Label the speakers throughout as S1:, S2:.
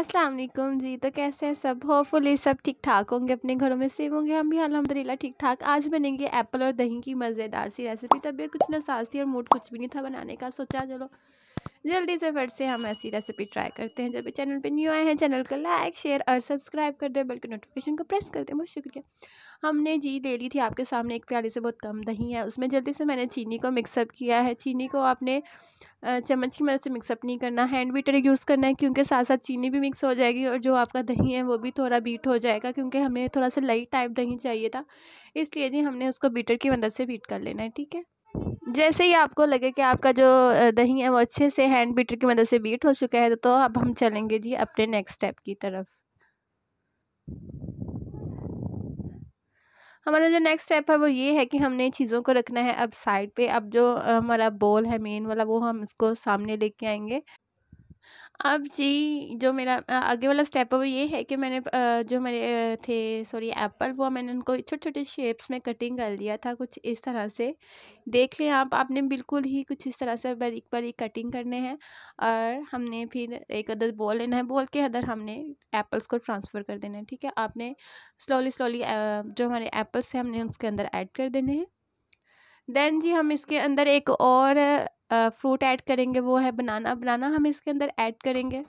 S1: अस्सलाम वालेकुम जी तो कैसे हैं सब होपफुली सब ठीक ठाक होंगे अपने घरों में सेव होंगे हम भी अलहमदिल्ला ठीक ठाक आज बनेंगे एप्पल और दही की मज़ेदार सी रेसिपी तबीयत कुछ ना साज थी और मूड कुछ भी नहीं था बनाने का सोचा चलो जल्दी से फिर से हम ऐसी रेसिपी ट्राई करते हैं जब चैनल पे न्यू आए हैं चैनल को लाइक शेयर और सब्सक्राइब कर दें बल्कि नोटिफिकेशन को प्रेस कर दें बहुत शुक्रिया हमने जी ले ली थी आपके सामने एक प्याली से बहुत कम दही है उसमें जल्दी से मैंने चीनी को मिक्सअप किया है चीनी को आपने चम्मच की मदद से मिक्सअप नहीं करना हैंड बीटर यूज़ करना है क्योंकि साथ साथ चीनी भी मिक्स हो जाएगी और जो आपका दही है वो भी थोड़ा बीट हो जाएगा क्योंकि हमें थोड़ा सा लाइट टाइप दही चाहिए था इसलिए जी हमने उसको बीटर की मदद से बीट कर लेना है ठीक है जैसे ही आपको लगे कि आपका जो दही है वो अच्छे से हैंड बीटर की मदद से बीट हो चुका है तो अब हम चलेंगे जी अपने नेक्स्ट स्टेप की तरफ हमारा जो नेक्स्ट स्टेप है वो ये है कि हमने चीज़ों को रखना है अब साइड पे अब जो हमारा बोल है मेन वाला वो हम उसको सामने लेके आएंगे अब जी जो मेरा आगे वाला स्टेप है वो ये है कि मैंने जो मेरे थे सॉरी एप्पल वो मैंने उनको छोटे-छोटे शेप्स में कटिंग कर लिया था कुछ इस तरह से। देख लें आप आपने बिल्कुल ही कुछ इस तरह से बारीक-बारीक कटिंग करने हैं और हमने फिर एक अदर बॉल लेना है, बॉल के अदर हमने एप्पल्स को ट्रांसफ़र कर देना है, ठीक है? आपने स्लोली स्लोली जो हमारे एप्पल्स हैं हमने उसके अंदर ऐड कर देने हैं। देन जी हम इसके अंदर एक और फ्रूट ऐड करेंगे वो है बनाना बनाना हम इसके अंदर ऐड करेंगे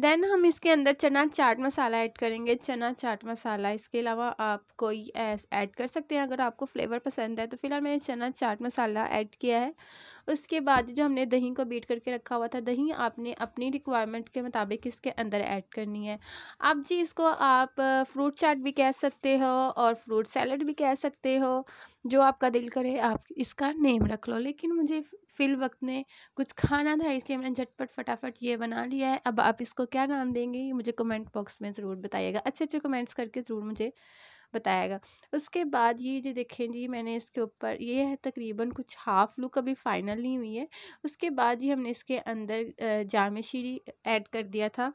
S1: देन हम इसके अंदर चना चाट मसाला ऐड करेंगे चना चाट मसाला इसके अलावा आप कोई ऐड कर सकते हैं अगर आपको फ्लेवर पसंद है तो फिलहाल मैंने चना चाट मसाला ऐड किया है उसके बाद जो हमने दही को बीट करके रखा हुआ था दही आपने अपनी रिक्वायरमेंट के मुताबिक इसके अंदर ऐड करनी है अब जी इसको आप फ्रूट चाट भी कह सकते हो और फ्रूट सैलड भी कह सकते हो जो आपका दिल करे आप इसका नेम रख लो लेकिन मुझे फिल वक्त में कुछ खाना था इसलिए मैंने झटपट फटाफट ये बना लिया है अब आप इसको क्या नाम देंगे ये मुझे कमेंट बॉक्स में ज़रूर बताइएगा अच्छे अच्छे कमेंट्स करके ज़रूर मुझे बताएगा उसके बाद ये जो देखें जी मैंने इसके ऊपर ये है तकरीबन कुछ हाफ लुक अभी फाइनल नहीं हुई है उसके बाद ही हमने इसके अंदर जाम शीरी ऐड कर दिया था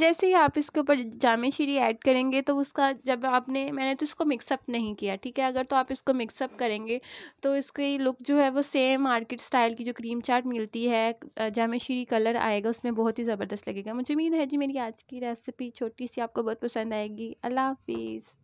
S1: जैसे ही आप इसके ऊपर जाम शीरी ऐड करेंगे तो उसका जब आपने मैंने तो इसको मिक्सअप नहीं किया ठीक है अगर तो आप इसको मिक्सअप करेंगे तो इसकी लुक जो है वो सेम मार्केट स्टाइल की जो क्रीम चाट मिलती है जामे शीरी कलर आएगा उसमें बहुत ही ज़बरदस्त लगेगा मुझे उम्मीद है जी मेरी आज की रेसिपी छोटी सी आपको बहुत पसंद आएगी अल्लाह हाफिज़